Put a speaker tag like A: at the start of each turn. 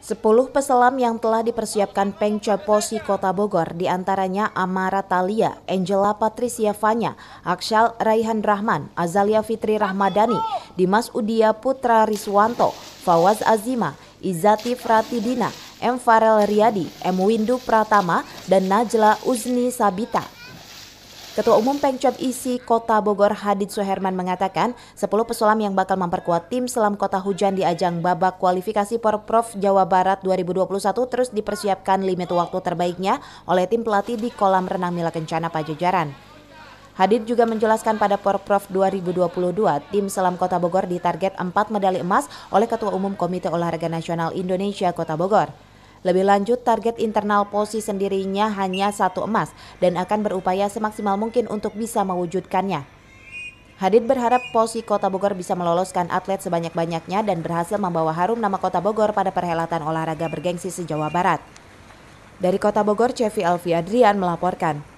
A: Sepuluh peselam yang telah dipersiapkan Pengco Posi Kota Bogor diantaranya Amara Talia, Angela Patricia Fanya, Akshal Raihan Rahman, Azalia Fitri Rahmadani, Dimas Udia Putra Riswanto, Fawaz Azima, Izati Fratidina, M. Farel Riyadi, M. Windu Pratama, dan Najla Uzni Sabita. Ketua Umum Pengcap ISI Kota Bogor Hadid Suherman mengatakan 10 pesulam yang bakal memperkuat tim selam kota hujan di ajang babak kualifikasi Porprov Jawa Barat 2021 terus dipersiapkan limit waktu terbaiknya oleh tim pelatih di kolam renang Mila Kencana Pajajaran. Hadid juga menjelaskan pada Porprov 2022, tim selam Kota Bogor ditarget 4 medali emas oleh Ketua Umum Komite Olahraga Nasional Indonesia Kota Bogor. Lebih lanjut, target internal POSI sendirinya hanya satu emas dan akan berupaya semaksimal mungkin untuk bisa mewujudkannya. Hadid berharap POSI Kota Bogor bisa meloloskan atlet sebanyak-banyaknya dan berhasil membawa harum nama Kota Bogor pada perhelatan olahraga bergengsi se-Jawa Barat. Dari Kota Bogor, Cevi Adrian melaporkan.